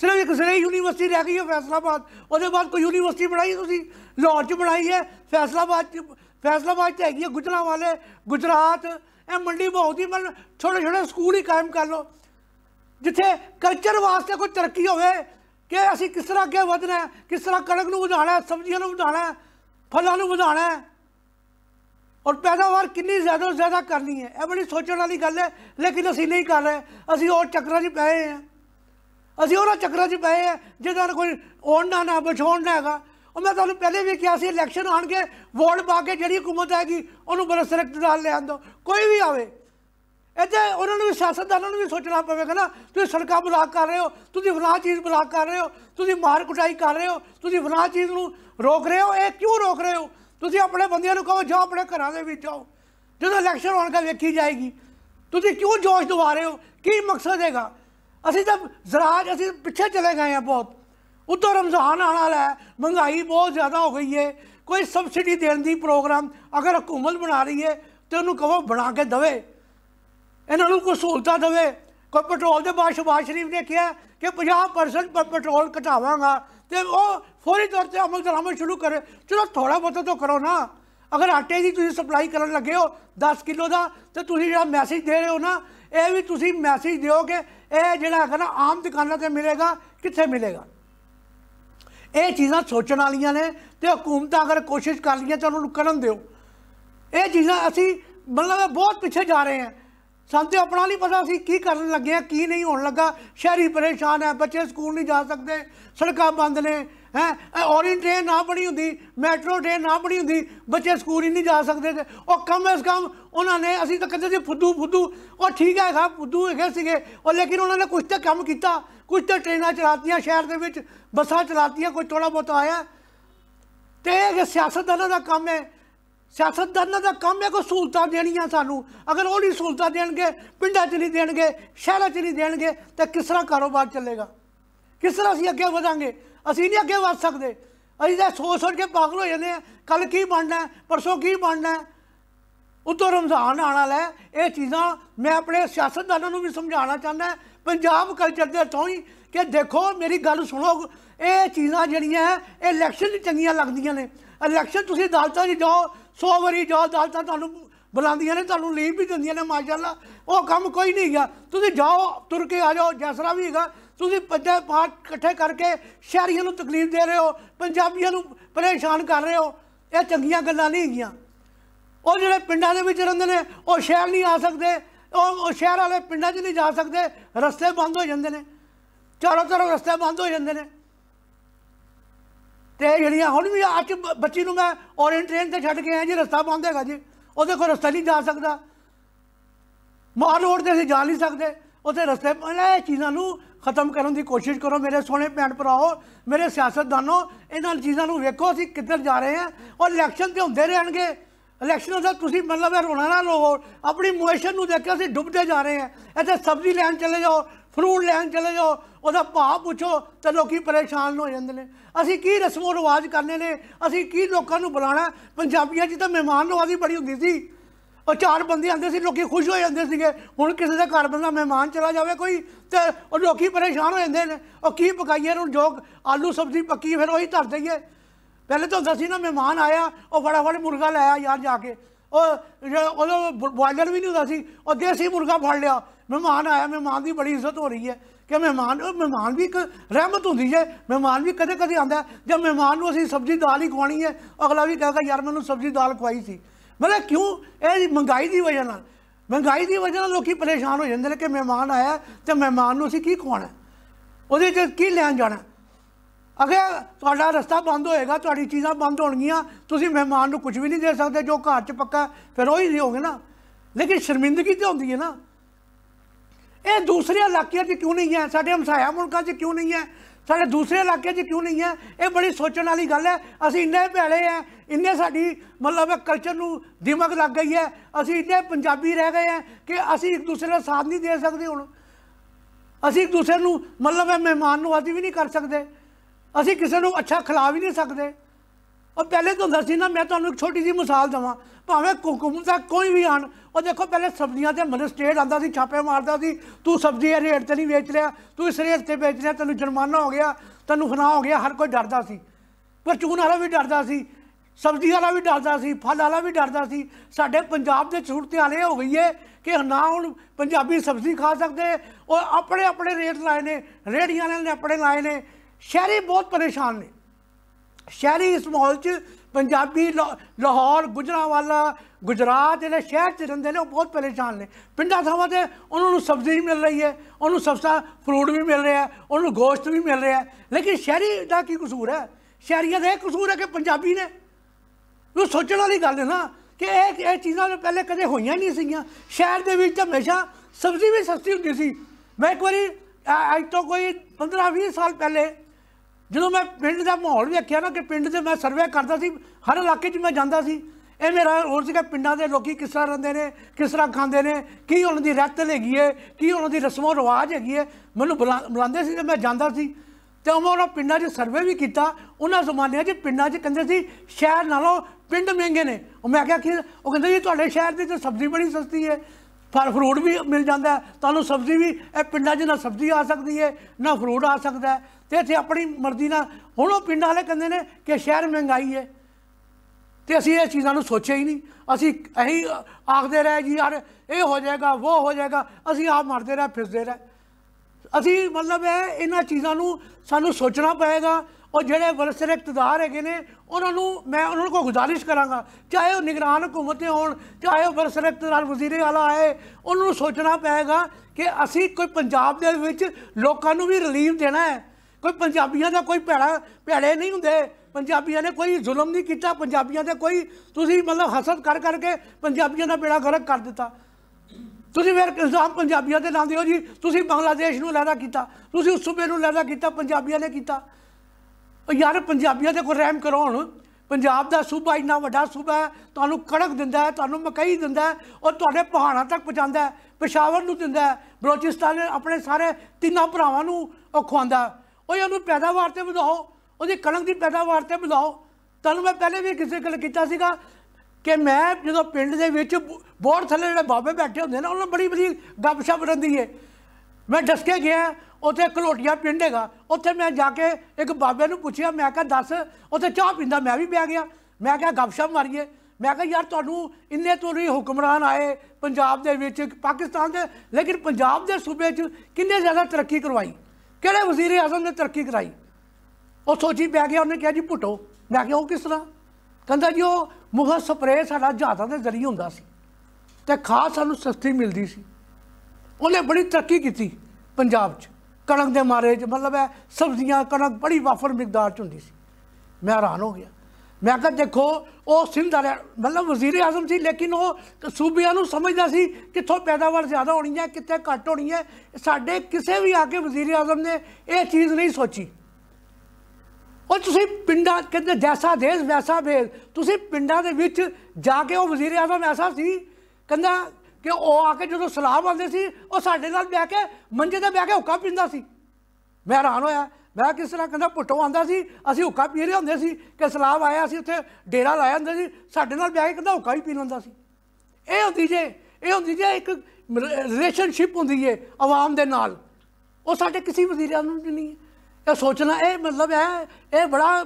ਸਿਰਫ ਇੱਕ ਸਿਰੇ ਯੂਨੀਵਰਸਿਟੀ ਰਹਿ ਗਈ ਹੈ ਫੈਸਲਾਬਾਦ ਉਹਦੇ ਬਾਅਦ ਕੋਈ ਯੂਨੀਵਰਸਿਟੀ ਬਣਾਈ ਤੁਸੀਂ ਲਾਹੌਰ 'ਚ ਬਣਾਈ ਹੈ ਫੈਸਲਾਬਾਦ 'ਚ ਫੈਸਲਾਬਾਦ 'ਚ ਹੈਗੀ ਹੈ ਗੁਜਰਾਂ ਵਾਲੇ ਗੁਜਰਾਤ ਇਹ ਮੰਡੀ ਬਹੁਤ ਹੀ ਮਨ ਛੋਟੇ ਛੋਟੇ ਸਕੂਲ ਹੀ ਕਾਇਮ ਕਰ ਲਓ जिथे कल्चर वास्ते कोई तरक्की हो असी किस तरह अगे वधना है किस तरह कणक में वधाना सब्जियों वधाना फलों वधाना और पैदावार कि ज़्यादा तो ज़्यादा करनी है यह बड़ी सोचने वाली गल है लेकिन असी नहीं कर रहे असी और चक्कर च पे हैं असी और चक्कर च पे हैं जिंदा कोई ओढ़ना ना ना बछाण ना है और मैं तुम्हें पहले भी किया इलैक्शन आन वोट पा के जी हुकूमत आएगी उन्होंने बड़े सिर इकतदार लिया कोई भी आए ਇੱਥੇ ਉਹਨਾਂ ਨੂੰ ਵੀ ਸਿਆਸਤਦਾਨਾਂ ਨੂੰ ਵੀ ਸੋਚਣਾ ਪਵੇਗਾ ਨਾ ਤੁਸੀਂ ਸੜਕਾਂ ਬਲਾਕ ਕਰ ਰਹੇ ਹੋ ਤੁਸੀਂ ਫਲਾਹ ਚੀਜ਼ ਬਲਾਕ ਕਰ ਰਹੇ ਹੋ ਤੁਸੀਂ ਮਾਰ ਕੁਟਾਈ ਕਰ ਰਹੇ ਹੋ ਤੁਸੀਂ ਫਲਾਹ ਚੀਜ਼ ਨੂੰ ਰੋਕ ਰਹੇ ਹੋ ਇਹ ਕਿਉਂ ਰੋਕ ਰਹੇ ਹੋ ਤੁਸੀਂ ਆਪਣੇ ਬੰਦਿਆਂ ਨੂੰ ਕਹੋ ਜਾ ਆਪਣੇ ਘਰਾਂ ਦੇ ਵਿੱਚ ਆਓ ਜਦੋਂ ਇਲੈਕਸ਼ਨ ਹੋਣ ਦਾ ਵੇਖੀ ਜਾਏਗੀ ਤੁਸੀਂ ਕਿਉਂ ਜੋਸ਼ ਦਵਾ ਰਹੇ ਹੋ ਕੀ ਮਕਸਦ ਹੈਗਾ ਅਸੀਂ ਤਾਂ ਜ਼ਰਾਜ ਅਸੀਂ ਪਿੱਛੇ ਚਲੇ ਗਏ ਆ ਬਹੁਤ ਉਦੋਂ ਰਮਜ਼ਾਨ ਆਣ ਵਾਲਾ ਹੈ ਮਹਿੰਗਾਈ ਬਹੁਤ ਜ਼ਿਆਦਾ ਹੋ ਗਈ ਹੈ ਕੋਈ ਸਬਸਿਡੀ ਦੇਣ ਦੀ ਪ੍ਰੋਗਰਾਮ ਅਗਰ ਹਕੂਮਤ ਬਣਾ ਰਹੀ ਹੈ ਤੇ ਉਹਨੂੰ ਕਹੋ ਬਣਾ ਕੇ ਦਵੇ ਇਹਨਾਂ ਨੂੰ ਕੋਈ ਸਹੂਲਤਾਂ ਦੇਵੇ ਕੋਈ ਪੈਟਰੋਲ ਦੇ ਬਾਅਦ ਸ਼ਬਾਸ਼ ਸ਼ਰੀਫ ਨੇ ਕਿਹਾ ਕਿ 50% ਪੈਟਰੋਲ ਘਟਾਵਾਂਗਾ ਤੇ ਉਹ ਫੌਰੀ ਤੌਰ ਤੇ ਅਮਲ ਦਰਾਮਾ ਸ਼ੁਰੂ ਕਰੇ ਚਲੋ ਥੋੜਾ ਬਹੁਤਾ ਤਾਂ ਕਰੋ ਨਾ ਅਗਰ ਆਟੇ ਦੀ ਤੁਸੀਂ ਸਪਲਾਈ ਕਰਨ ਲੱਗੇ ਹੋ 10 ਕਿਲੋ ਦਾ ਤੇ ਤੁਸੀਂ ਜਿਹੜਾ ਮੈਸੇਜ ਦੇ ਰਹੇ ਹੋ ਨਾ ਇਹ ਵੀ ਤੁਸੀਂ ਮੈਸੇਜ ਦਿਓਗੇ ਇਹ ਜਿਹੜਾ ਹੈਗਾ ਨਾ ਆਮ ਦੁਕਾਨਾਂ ਤੇ ਮਿਲੇਗਾ ਕਿੱਥੇ ਮਿਲੇਗਾ ਇਹ ਚੀਜ਼ਾਂ ਸੋਚਣ ਵਾਲੀਆਂ ਨੇ ਤੇ ਹਕੂਮਤਾਂ ਅਗਰ ਕੋਸ਼ਿਸ਼ ਕਰ ਲਈਆਂ ਤਾਂ ਉਹਨੂੰ ਕਰਨ ਦਿਓ ਇਹ ਚੀਜ਼ਾਂ ਅਸੀਂ ਮਤਲਬ ਬਹੁਤ ਪਿੱਛੇ ਜਾ ਰਹੇ ਹਾਂ ਸਾਨੂੰ ਆਪਣਾ ਨਹੀਂ ਪਤਾ ਸੀ ਕੀ ਕਰਨ ਲੱਗੇ ਆ ਕੀ ਨਹੀਂ ਹੋਣ ਲੱਗਾ ਸ਼ਹਿਰੀ ਪਰੇਸ਼ਾਨ ਹੈ ਬੱਚੇ ਸਕੂਲ ਨਹੀਂ ਜਾ ਸਕਦੇ ਸੜਕਾਂ ਬੰਦ ਨੇ ਹੈ ਔਰੇਂਜ ਟ੍ਰੇਨ ਨਾ ਬਣੀ ਹੁੰਦੀ ਮੈਟਰੋ ਟ੍ਰੇਨ ਨਾ ਬਣੀ ਹੁੰਦੀ ਬੱਚੇ ਸਕੂਲ ਹੀ ਨਹੀਂ ਜਾ ਸਕਦੇ ਤੇ ਉਹ ਕਮ ਇਸ ਕਮ ਉਹਨਾਂ ਨੇ ਅਸੀਂ ਤਾਂ ਕਹਿੰਦੇ ਸੀ ਫੁੱਦੂ ਫੁੱਦੂ ਉਹ ਠੀਕ ਹੈ ਸਾਹਿਬ ਫੁੱਦੂ ਹੈਗੇ ਸੀਗੇ ਉਹ ਲੇਕਿਨ ਉਹਨਾਂ ਨੇ ਕੁਝ ਤਾਂ ਕੰਮ ਕੀਤਾ ਕੁਝ ਤਾਂ ਟ੍ਰੇਨਾਂ ਚਲਾਤੀਆਂ ਸ਼ਹਿਰ ਦੇ ਵਿੱਚ ਬੱਸਾਂ ਚਲਾਤੀਆਂ ਕੋਈ ਥੋੜਾ ਬਹੁਤ ਆਇਆ ਤੇ ਇਹ ਸਿਆਸਤਦਾਨਾਂ ਦਾ ਕੰਮ ਹੈ ਸਿਆਸਤਦਾਨਾਂ ਦਾ ਕੰਮ ਹੈ ਕੋ ਸਹੂਲਤਾਂ ਦੇਣੀਆਂ ਸਾਨੂੰ ਅਗਰ ਉਹ ਨਹੀਂ ਸਹੂਲਤਾਂ ਦੇਣਗੇ ਪਿੰਡਾਂ 'ਚ ਨਹੀਂ ਦੇਣਗੇ ਸ਼ਹਿਰਾਂ 'ਚ ਨਹੀਂ ਦੇਣਗੇ ਤਾਂ ਕਿਸ ਤਰ੍ਹਾਂ ਕਾਰੋਬਾਰ ਚੱਲੇਗਾ ਕਿਸ ਤਰ੍ਹਾਂ ਅਸੀਂ ਅੱਗੇ ਵਧਾਂਗੇ ਅਸੀਂ ਨਹੀਂ ਅੱਗੇ ਵਧ ਸਕਦੇ ਅਸੀਂ ਤਾਂ ਸੋਚ ਸੋਚ ਕੇ ਪਾਗਲ ਹੋ ਜਾਂਦੇ ਆ ਕੱਲ ਕੀ ਬਣਨਾ ਪਰਸੋਂ ਕੀ ਬਣਨਾ ਉਤੋਂ ਰਮਜ਼ਾਨ ਆਣ ਵਾਲਾ ਇਹ ਚੀਜ਼ਾਂ ਮੈਂ ਆਪਣੇ ਸਿਆਸਤਦਾਨਾਂ ਨੂੰ ਵੀ ਸਮਝਾਉਣਾ ਚਾਹੁੰਦਾ ਪੰਜਾਬ ਕਲਚਰ ਦੇ ਤੋਂ ਹੀ ਕਿ ਦੇਖੋ ਮੇਰੀ ਗੱਲ ਸੁਣੋ ਇਹ ਚੀਜ਼ਾਂ ਜਿਹੜੀਆਂ ਇਹ ਇਲੈਕਸ਼ਨ ਚੰਗੀਆਂ ਲੱਗਦੀਆਂ ਨੇ ਇਲੈਕਸ਼ਨ ਤੁਸੀਂ ਅਦਾਲਤਾਂ 'ਚ ਜਾਓ 100 ਵਾਰੀ ਜਾਓ ਅਦਾਲਤਾਂ ਤੁਹਾਨੂੰ ਬੁਲਾਉਂਦੀਆਂ ਨੇ ਤੁਹਾਨੂੰ ਲੀਵ ਵੀ ਦਿੰਦੀਆਂ ਨੇ ਮਾਸ਼ਾਅੱਲਾ ਉਹ ਕੰਮ ਕੋਈ ਨਹੀਂ ਗਿਆ ਤੁਸੀਂ ਜਾਓ ਤੁਰ ਕੇ ਆ ਜਾਓ ਜੈਸਰਾ ਵੀ ਹੈਗਾ ਤੁਸੀਂ ਪੱਜੇ ਪਾਠ ਇਕੱਠੇ ਕਰਕੇ ਸ਼ਹਿਰੀਆਂ ਨੂੰ ਤਕਲੀਫ ਦੇ ਰਹੇ ਹੋ ਪੰਜਾਬੀਆਂ ਨੂੰ ਪਰੇਸ਼ਾਨ ਕਰ ਰਹੇ ਹੋ ਇਹ ਚੰਗੀਆਂ ਗੱਲਾਂ ਨਹੀਂ ਹੈਗੀਆਂ ਉਹ ਜਿਹੜੇ ਪਿੰਡਾਂ ਦੇ ਵਿੱਚ ਰਹਿੰਦੇ ਨੇ ਉਹ ਸ਼ਹਿਰ ਨਹੀਂ ਆ ਸਕਦੇ ਉਹ ਸ਼ਹਿਰ ਵਾਲੇ ਪਿੰਡਾਂ 'ਚ ਨਹੀਂ ਜਾ ਸਕਦੇ ਰਸਤੇ ਬੰਦ ਹੋ ਜਾਂਦੇ ਨੇ ਚਾਰੋਂ ਤਰਫ ਰਸਤੇ ਬੰਦ ਹੋ ਜਾਂਦੇ ਨੇ ਤੇ ਜਿਹੜੀਆਂ ਹੁਣ ਵੀ ਅੱਜ ਬੱਚੀ ਨੂੰ ਮੈਂ ਔਰੇਂਜ ਟ੍ਰੇਨ ਤੇ ਛੱਡ ਕੇ ਆਇਆ ਜੀ ਰਸਤਾ ਬੰਦ ਹੈਗਾ ਜੀ ਉਹਦੇ ਕੋਲ ਰਸਤਾ ਨਹੀਂ ਜਾ ਸਕਦਾ ਮਾਲ ਰੋਡ ਤੇ ਅਸੀਂ ਜਾ ਨਹੀਂ ਸਕਦੇ ਉਥੇ ਰਸਤੇ ਇਹ ਚੀਜ਼ਾਂ ਨੂੰ ਖਤਮ ਕਰਨ ਦੀ ਕੋਸ਼ਿਸ਼ ਕਰੋ ਮੇਰੇ ਸੋਹਣੇ ਭੈਣ ਭਰਾਓ ਮੇਰੇ ਸਿਆਸਤਦਾਨੋ ਇਹਨਾਂ ਚੀਜ਼ਾਂ ਨੂੰ ਵੇਖੋ ਅਸੀਂ ਕਿੱਧਰ ਜਾ ਰਹੇ ਹਾਂ ਔਰ ਇਲੈਕਸ਼ਨ ਤੇ ਹੁੰਦੇ ਰਹਿਣਗੇ ਇਲੈਕਸ਼ਨ ਦਾ ਤੁਸੀਂ ਮਤਲਬ ਹੈ ਰੋਣਾ ਨਾ ਲੋ ਆਪਣੀ ਮੋਸ਼ਨ ਨੂੰ ਦੇਖ ਕੇ ਅਸੀਂ ਡੁੱਬਦੇ ਜਾ ਰਹੇ ਹਾਂ ਇੱਥੇ ਸਬਜ਼ੀ ਲੈਣ ਚਲੇ ਜਾਓ ਫਰੂਟ ਲੈਣ ਚਲੇ ਜਾਓ ਉਹਦਾ ਭਾਅ ਪੁੱਛੋ ਤੇ ਲੋਕੀ ਪਰੇਸ਼ਾਨ ਹੋ ਜਾਂਦੇ ਨੇ ਅਸੀਂ ਕੀ ਰਸਮੋ ਰਿਵਾਜ ਕਰਨੇ ਨੇ ਅਸੀਂ ਕੀ ਲੋਕਾਂ ਨੂੰ ਬੁਲਾਣਾ ਪੰਜਾਬੀਆਂ 'ਚ ਤਾਂ ਮਹਿਮਾਨ ਨਵਾਜ਼ੀ ਬੜੀ ਹੁੰਦੀ ਸੀ ਉਹ ਚਾਰ ਬੰਦੇ ਆਂਦੇ ਸੀ ਲੋਕੀ ਖੁਸ਼ ਹੋ ਜਾਂਦੇ ਸੀਗੇ ਹੁਣ ਕਿਸੇ ਦੇ ਘਰ ਬੰਦਾ ਮਹਿਮਾਨ ਚਲਾ ਜਾਵੇ ਕੋਈ ਤੇ ਉਹ ਲੋਕੀ ਪਰੇਸ਼ਾਨ ਹੋ ਜਾਂਦੇ ਨੇ ਉਹ ਕੀ ਪਕਾਈਏ ਹੁਣ ਜੋ ਆਲੂ ਸਬਜ਼ੀ ਪੱਕੀ ਫਿਰ ਉਹੀ ਧਰ ਦਈਏ ਪਹਿਲੇ ਤਾਂ ਹੁੰਦਾ ਸੀ ਨਾ ਮਹਿਮਾਨ ਆਇਆ ਉਹ ਫੜਾ ਫੜ ਮੁਰਗਾ ਲਾਇਆ ਯਾਰ ਜਾ ਕੇ ਉਹ ਉਹਦਾ ਬੋਇਲਰ ਵੀ ਨਹੀਂ ਹੁੰਦਾ ਸੀ ਉਹ ਦੇਸੀ ਮੁਰਗਾ ਫੜ ਲਿਆ ਮਹਿਮਾਨ ਆਇਆ ਮਹਿਮਾਨ ਦੀ ਬੜੀ ਇੱਜ਼ਤ ਹੋ ਰਹੀ ਹੈ ਕਿ ਮਹਿਮਾਨ ਉਹ ਮਹਿਮਾਨ ਵੀ ਇੱਕ ਰਹਿਮਤ ਹੁੰਦੀ ਹੈ ਮਹਿਮਾਨ ਵੀ ਕਦੇ ਕਦੇ ਆਂਦਾ ਜਦ ਮਹਿਮਾਨ ਨੂੰ ਅਸੀਂ ਸਬਜ਼ੀ ਦਾਲ ਹੀ ਖਵਾਣੀ ਹੈ ਅਗਲਾ ਵੀ ਕਹੇਗਾ ਯਾਰ ਮੈਨੂੰ ਸਬਜ਼ੀ ਦਾਲ ਖਵਾਈ ਸੀ ਮਤਲਬ ਕਿਉਂ ਇਹ ਮਹਿੰਗਾਈ ਦੀ ਵਜ੍ਹਾ ਨਾਲ ਮਹਿੰਗਾਈ ਦੀ ਵਜ੍ਹਾ ਨਾਲ ਲੋਕੀ ਪਰੇਸ਼ਾਨ ਹੋ ਜਾਂਦੇ ਨੇ ਕਿ ਮਹਿਮਾਨ ਆਇਆ ਤੇ ਮਹਿਮਾਨ ਨੂੰ ਅਸੀਂ ਕੀ ਖਵਾਣਾ ਉਹਦੇ ਚ ਕੀ ਲੈਣ ਜਾਣਾ ਅਗੇ ਤੁਹਾਡਾ ਰਸਤਾ ਬੰਦ ਹੋਏਗਾ ਤੁਹਾਡੀ ਚੀਜ਼ਾਂ ਬੰਦ ਹੋਣਗੀਆਂ ਤੁਸੀਂ ਮਹਿਮਾਨ ਨੂੰ ਕੁਝ ਵੀ ਨਹੀਂ ਦੇ ਸਕਦੇ ਜੋ ਘਰ 'ਚ ਪੱਕਾ ਫਿਰ ਉਹੀ ਹੋਗੇ ਨਾ ਲੇਕਿਨ ਸ਼ਰਮਿੰਦਗੀ ਤੇ ਹੁੰਦੀ ਹੈ ਨਾ ਇਹ ਦੂਸਰੇ ਇਲਾਕਿਆਂ 'ਚ ਕਿਉਂ ਨਹੀਂ ਹੈ ਸਾਡੇ ਹਮਸਾਇਆ ਮੁਲਕਾਂ 'ਚ ਕਿਉਂ ਨਹੀਂ ਹੈ ਸਾਡੇ ਦੂਸਰੇ ਇਲਾਕਿਆਂ 'ਚ ਕਿਉਂ ਨਹੀਂ ਹੈ ਇਹ ਬੜੀ ਸੋਚਣ ਵਾਲੀ ਗੱਲ ਹੈ ਅਸੀਂ ਇੰਨੇ ਭੈੜੇ ਆ ਇੰਨੇ ਸਾਡੀ ਮਤਲਬ ਕਲਚਰ ਨੂੰ ਦਿਮਾਗ ਲੱਗ ਗਈ ਹੈ ਅਸੀਂ ਇੰਨੇ ਪੰਜਾਬੀ ਰਹਿ ਗਏ ਆ ਕਿ ਅਸੀਂ ਇੱਕ ਦੂਸਰੇ ਦਾ ਸਾਥ ਨਹੀਂ ਦੇ ਸਕਦੇ ਹੁਣ ਅਸੀਂ ਇੱਕ ਦੂਸਰੇ ਨੂੰ ਮਤਲਬ ਮਹਿਮਾਨ ਨੂੰ ਆਦੀ ਵੀ ਨਹੀਂ ਕਰ ਸਕਦੇ ਅਸੀਂ ਕਿਸੇ ਨੂੰ ਅੱਛਾ ਖਿਲਾ ਵੀ ਨਹੀਂ ਸਕਦੇ ਉਹ ਪਹਿਲੇ ਤੋਂ ਦੱਸੀ ਸੀ ਨਾ ਮੈਂ ਤੁਹਾਨੂੰ ਇੱਕ ਛੋਟੀ ਜੀ ਮਿਸਾਲ ਦਵਾਂ ਭਾਵੇਂ ਕੁਕਮ ਦਾ ਕੋਈ ਵੀ ਆਣ ਉਹ ਦੇਖੋ ਪਹਿਲੇ ਸਬਜ਼ੀਆਂ ਤੇ ਮਜਿਸਟ੍ਰੇਟ ਆਂਦਾ ਸੀ ਛਾਪੇ ਮਾਰਦਾ ਸੀ ਤੂੰ ਸਬਜ਼ੀ ਇਹ ਰੇਟ ਤੇ ਨਹੀਂ ਵੇਚ ਰਿਹਾ ਤੂੰ ਇਸ ਰੇਟ ਤੇ ਵੇਚ ਰਿਹਾ ਤੈਨੂੰ ਜੁਰਮਾਨਾ ਹੋ ਗਿਆ ਤੈਨੂੰ ਫਨਾ ਹੋ ਗਿਆ ਹਰ ਕੋਈ ਡਰਦਾ ਸੀ ਪਰ ਚੂਨ ਵਾਲਾ ਵੀ ਡਰਦਾ ਸੀ ਸਬਜ਼ੀ ਵਾਲਾ ਵੀ ਡਰਦਾ ਸੀ ਫਲ ਵਾਲਾ ਵੀ ਡਰਦਾ ਸੀ ਸਾਡੇ ਪੰਜਾਬ ਦੇ ਛੂਟ ਵਾਲੇ ਹੋ ਗਈਏ ਕਿ ਨਾ ਹੁਣ ਪੰਜਾਬੀ ਸਬਜ਼ੀ ਖਾ ਸਕਦੇ ਉਹ ਆਪਣੇ ਆਪਣੇ ਰੇਟ ਲਾਏ ਨੇ ਰੇੜੀਆਂ ਵਾਲਿਆਂ ਨੇ ਆਪਣੇ ਲਾਏ ਨੇ ਸ਼ਹਿਰੀ ਬਹੁਤ ਪਰੇਸ਼ਾਨ ਨੇ ਸ਼ਹਿਰੀ ਇਸ ਮਾਹੌਲ 'ਚ ਪੰਜਾਬੀ ਲਾਹੌਰ ਗੁਜਰਾਵਾਲਾ ਗੁਜਰਾਤ ਦੇ ਸ਼ਹਿਰ 'ਚ ਰਹਿੰਦੇ ਨੇ ਉਹ ਬਹੁਤ ਪਰੇਸ਼ਾਨ ਨੇ ਪਿੰਡਾਂ ਥਾਵਾਂ ਤੇ ਉਹਨਾਂ ਨੂੰ ਸਬਜ਼ੀ ਮਿਲ ਰਹੀ ਹੈ ਉਹਨੂੰ ਸਬਸਾ ਫਰੂਟ ਵੀ ਮਿਲ ਰਿਹਾ ਉਹਨੂੰ ਗੋਸ਼ਤ ਵੀ ਮਿਲ ਰਿਹਾ ਲੇਕਿਨ ਸ਼ਹਿਰੀ ਦਾ ਕੀ ਕਸੂਰ ਹੈ ਸ਼ਹਿਰੀਆਂ ਦਾ ਇਹ ਕਸੂਰ ਹੈ ਕਿ ਪੰਜਾਬੀ ਨੇ ਉਹ ਸੋਚਣ ਵਾਲੀ ਗੱਲ ਹੈ ਨਾ ਕਿ ਇਹ ਇਹ ਚੀਜ਼ਾਂ ਤਾਂ ਪਹਿਲੇ ਕਦੇ ਹੋਈਆਂ ਨਹੀਂ ਸੀਗੀਆਂ ਸ਼ਹਿਰ ਦੇ ਵਿੱਚ ਤਾਂ ਹਮੇਸ਼ਾ ਸਬਜ਼ੀ ਵੀ ਸਸਤੀ ਹੁੰਦੀ ਸੀ ਮੈਂ ਇੱਕ ਵਾਰੀ ਅੱਜ ਤੋਂ ਕੋਈ 15-20 ਸਾਲ ਪਹਿਲੇ ਜਦੋਂ ਮੈਂ ਪਿੰਡ ਦਾ ਮਾਹੌਲ ਵੇਖਿਆ ਨਾ ਕਿ ਪਿੰਡ ਦੇ ਮੈਂ ਸਰਵੇ ਕਰਦਾ ਸੀ ਹਰ ਇਲਾਕੇ 'ਚ ਮੈਂ ਜਾਂਦਾ ਸੀ ਇਹ ਮੇਰਾ ਹੋਰ ਸੀਗਾ ਪਿੰਡਾਂ ਦੇ ਲੋਕੀ ਕਿਸ ਤਰ੍ਹਾਂ ਰਹਿੰਦੇ ਨੇ ਕਿਸ ਤਰ੍ਹਾਂ ਖਾਂਦੇ ਨੇ ਕੀ ਉਹਨਾਂ ਦੀ ਰਹਿਤ ਹੈਗੀ ਹੈ ਕੀ ਉਹਨਾਂ ਦੀ ਰਸਮੋ ਰਿਵਾਜ ਹੈਗੀ ਹੈ ਮੈਨੂੰ ਬੁਲਾਉਂਦੇ ਸੀ ਤੇ ਮੈਂ ਜਾਂਦਾ ਸੀ ਤੇ ਉਹ ਉਹਨਾਂ ਪਿੰਡਾਂ 'ਚ ਸਰਵੇ ਵੀ ਕੀਤਾ ਉਹਨਾਂ ਜ਼ਮਾਨਿਆਂ 'ਚ ਪਿੰਡਾਂ 'ਚ ਕਹਿੰਦੇ ਸੀ ਸ਼ਹਿਰ ਨਾਲੋਂ ਪਿੰਡ ਮਹਿੰਗੇ ਨੇ ਉਹ ਮੈਂ ਕਿਹਾ ਕਿ ਉਹ ਕਹਿੰਦੇ ਜੀ ਤੁਹਾਡੇ ਸ਼ਹਿਰ ਦੀ ਤਾਂ ਸਬਜ਼ੀ ਬੜੀ ਸਸਤੀ ਹੈ ਫਲ ਫਰੂਟ ਵੀ ਮਿਲ ਜਾਂਦਾ ਤੁਹਾਨੂੰ ਸਬਜ਼ੀ ਵੀ ਇਹ ਪਿੰਡਾਂ 'ਚ ਨਾ ਸਬਜ਼ੀ ਆ ਸਕਦੀ ਹੈ ਨਾ ਫਰੂਟ ਆ ਸਕਦਾ ਤੇ ਇੱਥੇ ਆਪਣੀ ਮਰਜ਼ੀ ਨਾਲ ਹੁਣ ਉਹ ਪਿੰਡਾਂ ਵਾਲੇ ਕਹਿੰਦੇ ਨੇ ਕਿ ਸ਼ਹਿਰ ਮਹਿੰਗਾਈ ਹੈ ਤੇ ਅਸੀਂ ਇਹ ਚੀਜ਼ਾਂ ਨੂੰ ਸੋਚਿਆ ਹੀ ਨਹੀਂ ਅਸੀਂ ਅਹੀਂ ਆਖਦੇ ਰਹੇ ਜੀ ਯਾਰ ਇਹ ਹੋ ਜਾਏਗਾ ਉਹ ਹੋ ਜਾਏਗਾ ਅਸੀਂ ਆਪ ਮਰਦੇ ਰਹੇ ਫਿਰਦੇ ਰਹੇ ਅਸੀਂ ਮਤਲਬ ਇਹ ਇਹਨਾਂ ਚੀਜ਼ਾਂ ਨੂੰ ਸਾਨੂੰ ਸੋਚਣਾ ਪਏਗਾ ਉਹ ਜਿਹੜੇ ਵਰਸਰ ਇਕਤਦਾਰ ਹੈਗੇ ਨੇ ਉਹਨਾਂ ਨੂੰ ਮੈਂ ਉਹਨਾਂ ਕੋ ਗੁਜ਼ਾਰਿਸ਼ ਕਰਾਂਗਾ ਚਾਹੇ ਉਹ ਨਿਗਰਾਨ ਹਕੂਮਤ ਹੋਣ ਚਾਹੇ ਉਹ ਬਰਸਰਤ ਨਾਲ ਵਜ਼ੀਰੇ ਵਾਲਾ ਆਏ ਉਹਨਾਂ ਨੂੰ ਸੋਚਣਾ ਪਏਗਾ ਕਿ ਅਸੀਂ ਕੋਈ ਪੰਜਾਬ ਦੇ ਵਿੱਚ ਲੋਕਾਂ ਨੂੰ ਵੀ ਰਿਲੀਫ ਦੇਣਾ ਹੈ ਕੋਈ ਪੰਜਾਬੀਆਂ ਦਾ ਕੋਈ ਭੈੜਾ ਭੈੜੇ ਨਹੀਂ ਹੁੰਦੇ ਪੰਜਾਬੀਆਂ ਨੇ ਕੋਈ ਜ਼ੁਲਮ ਨਹੀਂ ਕੀਤਾ ਪੰਜਾਬੀਆਂ ਤੇ ਕੋਈ ਤੁਸੀਂ ਮਤਲਬ ਹਸਦ ਕਰ ਕਰਕੇ ਪੰਜਾਬੀਆਂ ਦਾ ਬੇੜਾ ਗਰਕ ਕਰ ਦਿੱਤਾ ਤੁਸੀਂ ਫਿਰ ਇਲਜ਼ਾਮ ਪੰਜਾਬੀਆਂ ਤੇ ਲਾਉਂਦੇ ਹੋ ਜੀ ਤੁਸੀਂ ਬੰਗਲਾਦੇਸ਼ ਨੂੰ ਲੈਦਾ ਕੀਤਾ ਤੁਸੀਂ ਉਸ ਸੂਬੇ ਨੂੰ ਲੈਦਾ ਕੀਤਾ ਪੰਜਾਬੀਆਂ ਨੇ ਕੀਤਾ ਉਹ ਯਾਰ ਪੰਜਾਬੀਆਂ ਦੇ ਕੋਲ ਰਹਿਮ ਕਰੋ ਹੁਣ ਪੰਜਾਬ ਦਾ ਸੂਬਾ ਇੰਨਾ ਵੱਡਾ ਸੂਬਾ ਹੈ ਤੁਹਾਨੂੰ ਕਣਕ ਦਿੰਦਾ ਹੈ ਤੁਹਾਨੂੰ ਮਕਈ ਦਿੰਦਾ ਹੈ ਔਰ ਤੁਹਾਡੇ ਪਹਾੜਾਂ ਤੱਕ ਪਹੁੰਚਾਉਂਦਾ ਹੈ ਪਸ਼ਾਵਰ ਨੂੰ ਦਿੰਦਾ ਹੈ ਬਲੋਚਿਸਤਾਨ ਆਪਣੇ ਸਾਰੇ ਤਿੰਨਾਂ ਭਰਾਵਾਂ ਨੂੰ ਉਹ ਖਵਾਉਂਦਾ ਉਹ ਇਹਨੂੰ ਪੈਦਾਵਾਰ ਤੇ ਵਧਾਓ ਉਹਦੀ ਕਣਕ ਦੀ ਪੈਦਾਵਾਰ ਤੇ ਵਧਾਓ ਤੁਹਾਨੂੰ ਮੈਂ ਪਹਿਲੇ ਵੀ ਕਿਸੇ ਗੱਲ ਕੀਤਾ ਸੀਗਾ ਕਿ ਮੈਂ ਜਦੋਂ ਪਿੰਡ ਦੇ ਵਿੱਚ ਬੋਰਡ ਥੱਲੇ ਜਿਹੜੇ ਬਾਬੇ ਬੈਠੇ ਹੁੰਦੇ ਨੇ ਉਹਨਾਂ ਬੜੀ ਬੜੀ ਗੱਪਸ਼ਪ ਰਹਿੰਦੀ ਏ ਮੈਂ ਡਸਕੇ ਗਿਆ ਉੱਥੇ ਘਲੋਟੀਆ ਪਿੰਡ ਹੈਗਾ ਉੱਥੇ ਮੈਂ ਜਾ ਕੇ ਇੱਕ ਬਾਬੇ ਨੂੰ ਪੁੱਛਿਆ ਮੈਂ ਕਿਹਾ ਦੱਸ ਉੱਥੇ ਚਾਹ ਪੀਂਦਾ ਮੈਂ ਵੀ ਬਹਿ ਗਿਆ ਮੈਂ ਕਿਹਾ ਗੱਪਸ਼ਪ ਮਾਰੀਏ ਮੈਂ ਕਿਹਾ ਯਾਰ ਤੁਹਾਨੂੰ ਇੰਨੇ ਤੋਂ ਨਹੀਂ ਹੁਕਮਰਾਨ ਆਏ ਪੰਜਾਬ ਦੇ ਵਿੱਚ ਪਾਕਿਸਤਾਨ ਦੇ ਲੇਕਿਨ ਪੰਜਾਬ ਦੇ ਸੂਬੇ 'ਚ ਕਿੰਨੇ ਜ਼ਿਆਦਾ ਤਰੱਕੀ ਕਰਵਾਈ ਕਿਹੜੇ ਵਜ਼ੀਰ ਆਜ਼ਮ ਨੇ ਤਰੱਕੀ ਕਰਾਈ ਉਹ ਸੋਚੀ ਪਿਆ ਗਿਆ ਉਹਨੇ ਕਿਹਾ ਜੀ ਭੁੱਟੋ ਮੈਂ ਕਿਹਾ ਉਹ ਕਿਸ ਤਰ੍ਹਾਂ ਕਹਿੰਦਾ ਜੀ ਉਹ ਮੁਗਲ ਸਪਰੇ ਸਾਡਾ ਜਹਾਜ਼ਾਂ ਦੇ ਜ਼ਰੀਏ ਹੁੰਦਾ ਸੀ ਤੇ ਖਾਸ ਸਾਨੂੰ ਸਸਤੀ ਮਿਲਦੀ ਸੀ ਉਹਨੇ ਬੜੀ ਤਰੱਕੀ ਕੀਤੀ ਪੰਜਾਬ 'ਚ ਕਣਕ ਦੇ ਮਾਰੇ 'ਚ ਮਤਲਬ ਹੈ ਸਬਜ਼ੀਆਂ ਕਣਕ ਬੜੀ ਵਾਫਰ ਮਿਕਦਾਰ 'ਚ ਹੁੰਦੀ ਸੀ ਮੈਂ ਹੈਰਾਨ ਹੋ ਗਿਆ ਮੈਂ ਕਿਹਾ ਦੇਖੋ ਉਹ ਸਿੰਧ ਵਾਲਾ ਮਤਲਬ ਵਜ਼ੀਰ ਆਜ਼ਮ ਸੀ ਲੇਕਿਨ ਉਹ ਸੂਬਿਆਂ ਨੂੰ ਸਮਝਦਾ ਸੀ ਕਿੱਥੋਂ ਪੈਦਾਵਾਰ ਜ਼ਿਆਦਾ ਹੋਣੀ ਹੈ ਕਿੱਥੇ ਘੱਟ ਹੋਣੀ ਹੈ ਸਾਡੇ ਕਿਸੇ ਵੀ ਆ ਕੇ ਵਜ਼ੀਰ ਆਜ਼ਮ ਨੇ ਇਹ ਚੀਜ਼ ਨਹੀਂ ਸੋਚੀ ਉਹ ਤੁਸੀਂ ਪਿੰਡਾਂ ਕਹਿੰਦੇ ਜੈਸਾ ਦੇਸ਼ ਵੈਸਾ ਵੇਸ ਤੁਸੀਂ ਪਿੰਡਾਂ ਦੇ ਵਿੱਚ ਜਾ ਕੇ ਉਹ ਵਜ਼ੀਰ ਆਜ਼ਮ ਐਸਾ ਸੀ ਕਹਿੰਦਾ ਕਿ ਉਹ ਆ ਕੇ ਜਦੋਂ ਸਲਾਮ ਆਉਂਦੇ ਸੀ ਉਹ ਸਾਡੇ ਨਾਲ ਬਹਿ ਕੇ ਮੰਜੇ ਤੇ ਬਹਿ ਕੇ ਹੁੱਕਾ ਪੀਂਦਾ ਸੀ ਮੈਂ ਹੈਰਾਨ ਹੋਇਆ ਮੈਂ ਕਿਸ ਤਰ੍ਹਾਂ ਕਹਿੰਦਾ ਪੁੱਟੋ ਆਉਂਦਾ ਸੀ ਅਸੀਂ ਹੁੱਕਾ ਪੀ ਰਹੇ ਹੁੰਦੇ ਸੀ ਕਿ ਸਲਾਮ ਆਇਆ ਸੀ ਉੱਥੇ ਡੇਰਾ ਲਾਇਆ ਹੁੰਦਾ ਸੀ ਸਾਡੇ ਨਾਲ ਬਹਿ ਕੇ ਕਹਿੰਦਾ ਹੁੱਕਾ ਹੀ ਪੀ ਲੈਂਦਾ ਸੀ ਇਹ ਹੁੰਦੀ ਜੇ ਇਹ ਹੁੰਦੀ ਜੇ ਇੱਕ ਰਿਲੇਸ਼ਨਸ਼ਿਪ ਹੁੰਦੀ ਏ ਆਵਾਮ ਦੇ ਨਾਲ ਉਹ ਸਾਡੇ ਕਿਸੇ ਵਜ਼ੀਰਾਂ ਨੂੰ ਨਹੀਂ ਇਹ ਸੋਚਣਾ ਇਹ ਮਤਲਬ ਹੈ ਇਹ ਬੜਾ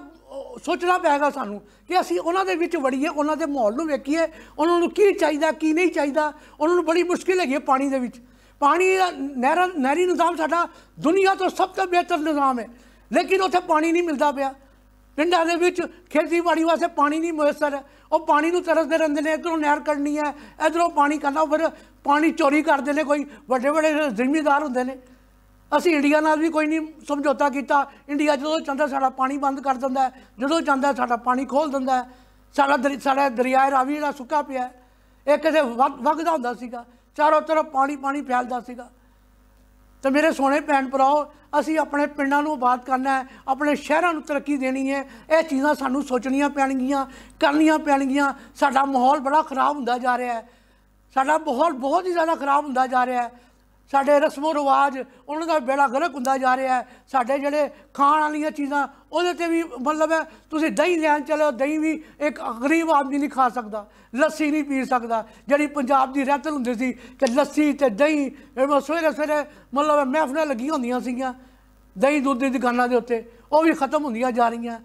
ਸੋਚਣਾ ਪੈਗਾ ਸਾਨੂੰ ਕਿ ਅਸੀਂ ਉਹਨਾਂ ਦੇ ਵਿੱਚ ਵੜੀਏ ਉਹਨਾਂ ਦੇ ਮਾਹੌਲ ਨੂੰ ਵੇਖੀਏ ਉਹਨਾਂ ਨੂੰ ਕੀ ਚਾਹੀਦਾ ਕੀ ਨਹੀਂ ਚਾਹੀਦਾ ਉਹਨਾਂ ਨੂੰ ਬੜੀ ਮੁਸ਼ਕਿਲ ਹੈਗੀ ਪਾਣੀ ਦੇ ਵਿੱਚ ਪਾਣੀ ਦਾ ਨਹਿਰ ਨਹਿਰੀ ਨਿਜ਼ਾਮ ਸਾਡਾ ਦੁਨੀਆ ਤੋਂ ਸਭ ਤੋਂ ਬਿਹਤਰ ਨਿਜ਼ਾਮ ਹੈ ਲੇਕਿਨ ਉੱਥੇ ਪਾਣੀ ਨਹੀਂ ਮਿਲਦਾ ਪਿਆ ਪਿੰਡਾਂ ਦੇ ਵਿੱਚ ਖੇਤੀਬਾੜੀ ਵਾਸਤੇ ਪਾਣੀ ਨਹੀਂ ਮੁਹੱਸਰ ਉਹ ਪਾਣੀ ਨੂੰ ਤਰਸਦੇ ਰਹਿੰਦੇ ਨੇ ਇਧਰੋਂ ਨਹਿਰ ਕੱਢਣੀ ਹੈ ਇਧਰੋਂ ਪਾਣੀ ਕਰਨਾ ਫਿਰ ਪਾਣੀ ਚੋਰੀ ਕਰਦੇ ਨੇ ਕੋਈ ਵੱਡੇ ਵੱਡੇ ਜ਼ਿੰਮੇਦਾਰ ਹੁੰਦੇ ਨੇ ਅਸੀਂ ਇੰਡੀਆ ਨਾਲ ਵੀ ਕੋਈ ਨਹੀਂ ਸਮਝੌਤਾ ਕੀਤਾ ਇੰਡੀਆ ਜਦੋਂ ਚਾਹੁੰਦਾ ਸਾਡਾ ਪਾਣੀ ਬੰਦ ਕਰ ਦਿੰਦਾ ਜਦੋਂ ਚਾਹੁੰਦਾ ਸਾਡਾ ਪਾਣੀ ਖੋਲ ਦਿੰਦਾ ਸਾਡਾ ਸਾਡਾ ਦਰਿਆ ਰਾਵੀ ਜਿਹੜਾ ਸੁੱਕਾ ਪਿਆ ਇਹ ਕਿਤੇ ਵਗਦਾ ਹੁੰਦਾ ਸੀਗਾ ਚਾਰੋਂ ਤਰਫ ਪਾਣੀ ਪਾਣੀ ਫੈਲਦਾ ਸੀਗਾ ਤੇ ਮੇਰੇ ਸੋਹਣੇ ਭੈਣ ਭਰਾਓ ਅਸੀਂ ਆਪਣੇ ਪਿੰਡਾਂ ਨੂੰ ਬਾਤ ਕਰਨਾ ਹੈ ਆਪਣੇ ਸ਼ਹਿਰਾਂ ਨੂੰ ਤਰੱਕੀ ਦੇਣੀ ਹੈ ਇਹ ਚੀਜ਼ਾਂ ਸਾਨੂੰ ਸੋਚਣੀਆਂ ਪੈਣਗੀਆਂ ਕਰਨੀਆਂ ਪੈਣਗੀਆਂ ਸਾਡਾ ਮਾਹੌਲ ਬੜਾ ਖਰਾਬ ਹੁੰਦਾ ਜਾ ਰਿਹਾ ਹੈ ਸਾਡਾ ਮਾਹੌਲ ਬਹੁਤ ਹੀ ਜ਼ਿਆਦਾ ਖਰਾਬ ਹੁੰਦਾ ਜਾ ਰਿਹਾ ਹੈ ਸਾਡੇ ਰਸਮੋ ਰਿਵਾਜ ਉਹਨਾਂ ਦਾ ਬੇੜਾ ਗਰਕ ਹੁੰਦਾ ਜਾ ਰਿਹਾ ਹੈ ਸਾਡੇ ਜਿਹੜੇ ਖਾਣ ਵਾਲੀਆਂ ਚੀਜ਼ਾਂ ਉਹਦੇ ਤੇ ਵੀ ਮਤਲਬ ਹੈ ਤੁਸੀਂ ਦਹੀਂ ਲੈਣ ਚਲੋ ਦਹੀਂ ਵੀ ਇੱਕ ਗਰੀਬ ਆਦਮੀ ਨਹੀਂ ਖਾ ਸਕਦਾ ਲੱਸੀ ਨਹੀਂ ਪੀ ਸਕਦਾ ਜਿਹੜੀ ਪੰਜਾਬ ਦੀ ਰਹਿਤ ਹੁੰਦੀ ਸੀ ਕਿ ਲੱਸੀ ਤੇ ਦਹੀਂ ਸਵੇਰੇ ਸਵੇਰੇ ਮਤਲਬ ਮਹਿਫਲਾਂ ਲੱਗੀਆਂ ਹੁੰਦੀਆਂ ਸੀਗੀਆਂ ਦਹੀਂ ਦੁੱਧ ਦੀ ਦੁਕਾਨਾਂ ਦੇ ਉੱਤੇ ਉਹ ਵੀ ਖਤਮ ਹੁੰਦੀਆਂ ਜਾ ਰਹੀਆਂ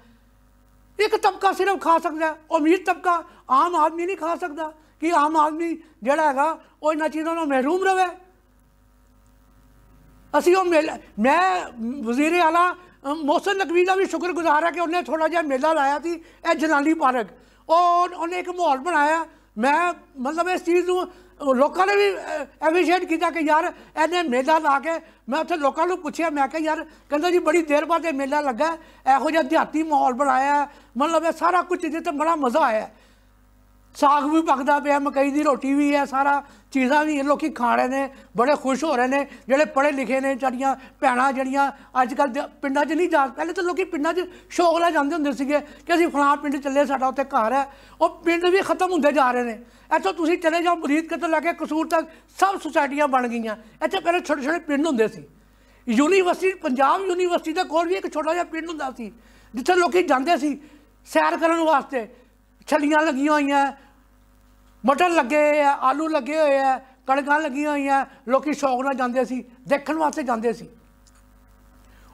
ਇੱਕ ਤਬਕਾ ਸਿਰਫ ਖਾ ਸਕਦਾ ਉਹ ਅਮੀਰ ਤਬਕਾ ਆਮ ਆਦਮੀ ਨਹੀਂ ਖਾ ਸਕਦਾ ਕਿ ਆਮ ਆਦਮੀ ਜਿਹੜਾ ਹੈਗਾ ਉਹ ਇਹਨਾਂ ਚੀਜ਼ਾਂ ਤੋਂ ਮਹਿਰੂਮ ਰਵੇ असी मेला मैं वजीरे आला मोहसन नकवी का भी शुक्रगुजार है कि उन्हें थोड़ा जहा मेला लाया थी ए जनानी पार्क और उन्हें एक माहौल बनाया मैं मतलब इस चीज़ को लोगों ने भी एप्रीशिएट किया कि यार इन्हें मेला ला के मैं उसे लोगों को पूछे मैं क्या यार क्या जी बड़ी देर बाद मेला लगा यहोजा देहाती माहौल बनाया मतलब सारा कुछ जितने बड़ा मज़ा आया ਸਾਗ ਵੀ ਪੱਕਦਾ ਪਿਆ ਮਕਈ ਦੀ ਰੋਟੀ ਵੀ ਹੈ ਸਾਰਾ ਚੀਜ਼ਾਂ ਵੀ ਲੋਕੀ ਖਾ ਰਹੇ ਨੇ ਬੜੇ ਖੁਸ਼ ਹੋ ਰਹੇ ਨੇ ਜਿਹੜੇ ਪੜੇ ਲਿਖੇ ਨੇ ਚੜੀਆਂ ਪੈਣਾ ਜਿਹੜੀਆਂ ਅੱਜ ਕੱਲ ਪਿੰਡਾਂ 'ਚ ਨਹੀਂ ਜਾ ਪਹਿਲੇ ਤਾਂ ਲੋਕੀ ਪਿੰਡਾਂ 'ਚ ਸ਼ੌਕ ਲੈ ਜਾਂਦੇ ਹੁੰਦੇ ਸੀਗੇ ਕਿ ਅਸੀਂ ਫਲਾਂ ਪਿੰਡ ਚੱਲੇ ਸਾਡਾ ਉੱਥੇ ਘਰ ਹੈ ਉਹ ਪਿੰਡ ਵੀ ਖਤਮ ਹੁੰਦੇ ਜਾ ਰਹੇ ਨੇ ਇੱਥੋਂ ਤੁਸੀਂ ਚਲੇ ਜਾਓ ਮਰੀਦ ਕਿਤੇ ਲੈ ਕੇ ਕਸੂਰ ਤੱਕ ਸਭ ਸੁਸਾਇਟੀਆਂ ਬਣ ਗਈਆਂ ਇੱਥੇ ਪਹਿਲੇ ਛੋਟੇ ਛੋਟੇ ਪਿੰਡ ਹੁੰਦੇ ਸੀ ਯੂਨੀਵਰਸਿਟੀ ਪੰਜਾਬ ਯੂਨੀਵਰਸਿਟੀ ਦੇ ਕੋਲ ਵੀ ਇੱਕ ਛੋਟਾ ਜਿਹਾ ਪਿੰਡ ਹੁੰਦਾ ਸੀ ਜਿੱਥੇ ਲੋਕੀ ਜਾਂਦੇ ਸੀ ਸੈਰ ਕਰਨ ਵਾਸਤੇ ਛਲੀਆਂ ਲੱਗੀਆਂ ਹੋਈਆਂ ਮਟਰ ਲੱਗੇ ਆ ਆਲੂ ਲੱਗੇ ਹੋਏ ਆ ਕਣਕਾਂ ਲੱਗੀਆਂ ਹੋਈਆਂ ਲੋਕੀ ਸ਼ੌਕ ਨਾਲ ਜਾਂਦੇ ਸੀ ਦੇਖਣ ਵਾਸਤੇ ਜਾਂਦੇ ਸੀ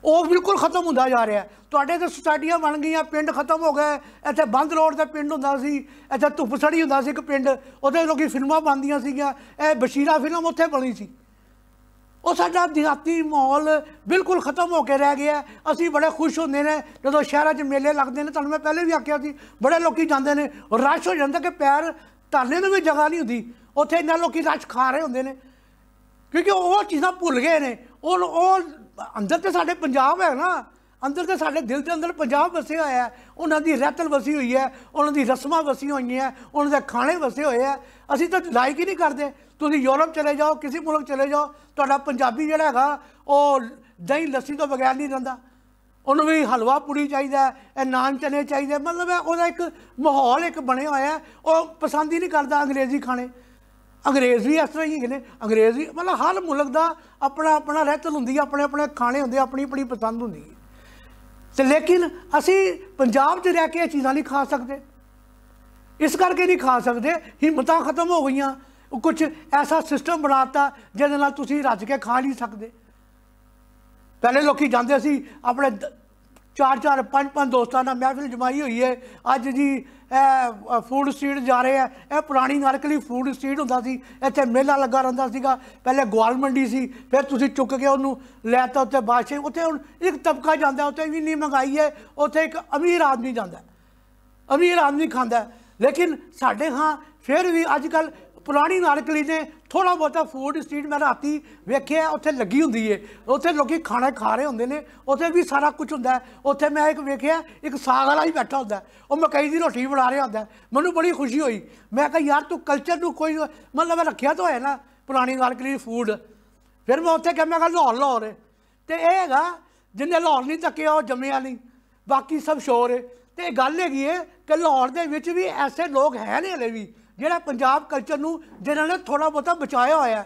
ਉਹ ਬਿਲਕੁਲ ਖਤਮ ਹੁੰਦਾ ਜਾ ਰਿਹਾ ਤੁਹਾਡੇ ਤੇ ਸੁਸਾਇਟੀਆਂ ਬਣ ਗਈਆਂ ਪਿੰਡ ਖਤਮ ਹੋ ਗਏ ਇੱਥੇ ਬੰਦ ਰੋਡ ਤੇ ਪਿੰਡ ਹੁੰਦਾ ਸੀ ਇੱਥੇ ਧੁੱਪ ਸੜੀ ਹੁੰਦਾ ਸੀ ਇੱਕ ਪਿੰਡ ਉਹਦੇ ਲੋਕੀ ਫਿਲਮਾਂ ਬਣਦੀਆਂ ਸੀਗੀਆਂ ਇਹ ਬਸ਼ੀਰਾ ਫਿਲਮ ਉੱਥੇ ਬਣੀ ਸੀ ਉਹ ਸਾਡਾ ਦਿਹਾਤੀ ਮਾਹੌਲ ਬਿਲਕੁਲ ਖਤਮ ਹੋ ਕੇ ਰਹਿ ਗਿਆ ਅਸੀਂ ਬੜੇ ਖੁਸ਼ ਹੁੰਦੇ ਨੇ ਜਦੋਂ ਸ਼ਹਿਰਾਂ 'ਚ ਮੇਲੇ ਲੱਗਦੇ ਨੇ ਤੁਹਾਨੂੰ ਮੈਂ ਪਹਿਲੇ ਵੀ ਆਖਿਆ ਸੀ ਬੜੇ ਲੋਕੀ ਜਾਂਦੇ ਨੇ ਰਸ਼ ਹੋ ਜਾਂਦਾ ਕਿ ਪੈਰ ਧਰਨੇ ਨੂੰ ਵੀ ਜਗ੍ਹਾ ਨਹੀਂ ਹੁੰਦੀ ਉੱਥੇ ਇੰਨਾ ਲੋਕੀ ਰਸ਼ ਖਾ ਰਹੇ ਹੁੰਦੇ ਨੇ ਕਿਉਂਕਿ ਉਹ ਚੀਜ਼ਾਂ ਭੁੱਲ ਗਏ ਨੇ ਉਹ ਉਹ ਅੰਦਰ ਤੇ ਸਾਡੇ ਪੰਜਾਬ ਹੈ ਨਾ ਅੰਦਰ ਤੇ ਸਾਡੇ ਦਿਲ ਦੇ ਅੰਦਰ ਪੰਜਾਬ ਵਸਿਆ ਹੋਇਆ ਹੈ ਉਹਨਾਂ ਦੀ ਰਹਿਤਲ ਵਸੀ ਹੋਈ ਹੈ ਉਹਨਾਂ ਦੀ ਰਸਮਾਂ ਵਸੀ ਹੋਈਆਂ ਉਹਨਾਂ ਦੇ ਖਾਣੇ ਵਸੇ ਹੋਏ ਆ ਅਸੀਂ ਤਾਂ ਲਾਇਕ ਹੀ ਨਹੀਂ ਕਰਦੇ ਤੁਸੀਂ ਯੂਰਪ ਚਲੇ ਜਾਓ ਕਿਸੇ ਮੁਲਕ ਚਲੇ ਜਾਓ ਤੁਹਾਡਾ ਪੰਜਾਬੀ ਜਿਹੜਾ ਹੈਗਾ ਉਹ ਦਹੀਂ ਲੱਸੀ ਤੋਂ ਬਗੈਰ ਨਹੀਂ ਰਹਿੰਦਾ ਉਹਨੂੰ ਵੀ ਹਲਵਾ ਪੂਰੀ ਚਾਹੀਦਾ ਇਹ ਨਾਨ ਚਨੇ ਚਾਹੀਦੇ ਮਤਲਬ ਹੈ ਉਹਦਾ ਇੱਕ ਮਾਹੌਲ ਇੱਕ ਬਣਿਆ ਹੋਇਆ ਉਹ ਪਸੰਦ ਹੀ ਨਹੀਂ ਕਰਦਾ ਅੰਗਰੇਜ਼ੀ ਖਾਣੇ ਅੰਗਰੇਜ਼ ਵੀ ਇਸ ਤਰ੍ਹਾਂ ਹੀ ਨੇ ਅੰਗਰੇਜ਼ੀ ਮਤਲਬ ਹਰ ਮੁਲਕ ਦਾ ਆਪਣਾ ਆਪਣਾ ਰਹਿਤਲ ਹੁੰਦੀ ਹੈ ਆਪਣੇ ਆਪਣੇ ਖਾਣੇ ਹੁੰਦੇ ਆਪਣੀ ਆਪਣੀ ਪਸੰਦ ਹੁੰਦੀ ਹੈ ਤੇ ਲੇਕਿਨ ਅਸੀਂ ਪੰਜਾਬ 'ਚ ਰਹਿ ਕੇ ਇਹ ਚੀਜ਼ਾਂ ਨਹੀਂ ਖਾ ਸਕਦੇ ਇਸ ਕਰਕੇ ਨਹੀਂ ਖਾ ਸਕਦੇ ਹਿੰਮਤਾਂ ਖਤਮ ਹੋ ਗਈਆਂ ਕੁਝ ਐਸਾ ਸਿਸਟਮ ਬਣਾਤਾ ਜਿਹਦੇ ਨਾਲ ਤੁਸੀਂ ਰੱਜ ਕੇ ਖਾ ਨਹੀਂ ਸਕਦੇ ਪਹਿਲੇ ਲੋਕੀ ਜਾਂਦੇ ਸੀ ਆਪਣੇ ਚਾਰ ਚਾਰ ਪੰਜ ਪੰਜ ਦੋਸਤਾਂ ਨਾਲ ਮਹਿਫਿਲ ਜਮਾਈ ਹੋਈ ਹੈ ਅੱਜ ਜੀ ਇਹ ਫੂਡ ਸਟਰੀਟ ਜਾ ਰਹੇ ਆ ਇਹ ਪੁਰਾਣੀ ਨਾਲਕਲੀ ਫੂਡ ਸਟਰੀਟ ਹੁੰਦਾ ਸੀ ਇੱਥੇ ਮੇਲਾ ਲੱਗਾ ਰਹਿੰਦਾ ਸੀਗਾ ਪਹਿਲੇ ਗਵਾਲ ਮੰਡੀ ਸੀ ਫਿਰ ਤੁਸੀਂ ਚੁੱਕ ਕੇ ਉਹਨੂੰ ਲੈਤਾ ਉੱਤੇ ਬਾਸ਼ੇ ਉੱਥੇ ਹੁਣ ਇੱਕ ਤਬਕਾ ਜਾਂਦਾ ਉੱਥੇ ਵੀ ਨਹੀਂ ਮੰਗਾਈ ਹੈ ਉੱਥੇ ਇੱਕ ਅਮੀਰ ਆਦਮੀ ਜਾਂਦਾ ਅਮੀਰ ਆਦਮੀ ਖਾਂਦਾ ਲੇਕਿਨ ਸਾਡੇ ਹਾਂ ਫਿਰ ਵੀ ਅੱਜ ਕੱਲ ਪੁਰਾਣੀ ਨਾਲਕਲੀ ਨੇ ਥੋੜਾ ਬਹੁਤਾ ਫੂਡ ਸਟਰੀਟ ਮੈਂ ਰਾਤੀ ਵੇਖਿਆ ਉੱਥੇ ਲੱਗੀ ਹੁੰਦੀ ਏ ਉੱਥੇ ਲੋਕੀ ਖਾਣਾ ਖਾ ਰਹੇ ਹੁੰਦੇ ਨੇ ਉੱਥੇ ਵੀ ਸਾਰਾ ਕੁਝ ਹੁੰਦਾ ਉੱਥੇ ਮੈਂ ਇੱਕ ਵੇਖਿਆ ਇੱਕ ਸਾਗ ਵਾਲਾ ਹੀ ਬੈਠਾ ਹੁੰਦਾ ਉਹ ਮਕਈ ਦੀ ਰੋਟੀ ਬਣਾ ਰਿਹਾ ਹੁੰਦਾ ਮੈਨੂੰ ਬੜੀ ਖੁਸ਼ੀ ਹੋਈ ਮੈਂ ਕਿਹਾ ਯਾਰ ਤੂੰ ਕਲਚਰ ਨੂੰ ਕੋਈ ਮਤਲਬ ਰੱਖਿਆ ਤਾਂ ਹੈ ਨਾ ਪੁਰਾਣੀ ਨਾਲਕਲੀ ਫੂਡ ਫਿਰ ਮੈਂ ਉੱਥੇ ਕਿਹਾ ਮੈਂ ਕਿਹਾ ਲਾਹੌਰ ਲਾਹੌਰ ਤੇ ਇਹ ਹੈਗਾ ਜਿੰਨੇ ਲਾਹੌਰ ਨਹੀਂ ਤੱਕਿਆ ਉਹ ਜੰਮਿਆ ਨਹੀਂ ਬਾਕੀ ਸਭ ਸ਼ੋਰ ਹੈ ਤੇ ਗੱਲ ਹੈਗੀ ਏ ਕਿ ਲਾਹੌਰ ਦੇ ਵਿੱਚ ਵੀ ਐਸੇ ਲੋਕ ਹੈ ਨੇ ਹਲੇ ਵੀ ਜਿਹੜਾ ਪੰਜਾਬ ਕਲਚਰ ਨੂੰ ਜਿਹਨਾਂ ਨੇ ਥੋੜਾ ਬਹੁਤਾ ਬਚਾਇਆ ਹੋਇਆ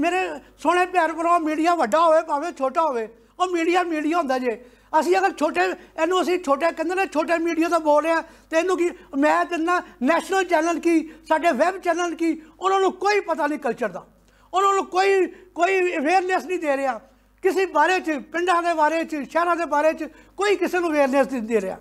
ਮੇਰੇ ਸੋਹਣੇ ਪਿਆਰ ਭਰਾ ਮੀਡੀਆ ਵੱਡਾ ਹੋਵੇ ਭਾਵੇਂ ਛੋਟਾ ਹੋਵੇ ਉਹ ਮੀਡੀਆ ਮੀਡੀਆ ਹੁੰਦਾ ਜੇ ਅਸੀਂ ਅਗਰ ਛੋਟੇ ਇਹਨੂੰ ਅਸੀਂ ਛੋਟੇ ਕਹਿੰਦੇ ਨੇ ਛੋਟੇ ਮੀਡੀਆ ਤੋਂ ਬੋਲ ਰਿਹਾ ਤੇ ਇਹਨੂੰ ਕੀ ਮੈਂ ਕਹਿੰਦਾ ਨੈਸ਼ਨਲ ਚੈਨਲ ਕੀ ਸਾਡੇ ਵੈਬ ਚੈਨਲ ਕੀ ਉਹਨਾਂ ਨੂੰ ਕੋਈ ਪਤਾ ਨਹੀਂ ਕਲਚਰ ਦਾ ਉਹਨਾਂ ਨੂੰ ਕੋਈ ਕੋਈ ਅਵੇਅਰਨੈਸ ਨਹੀਂ ਦੇ ਰਿਹਾ ਕਿਸੇ ਬਾਰੇ ਚ ਪਿੰਡਾਂ ਦੇ ਬਾਰੇ ਚ ਸ਼ਹਿਰਾਂ ਦੇ ਬਾਰੇ ਚ ਕੋਈ ਕਿਸੇ ਨੂੰ ਅਵੇਅਰਨੈਸ ਨਹੀਂ ਦੇ ਰਿਹਾ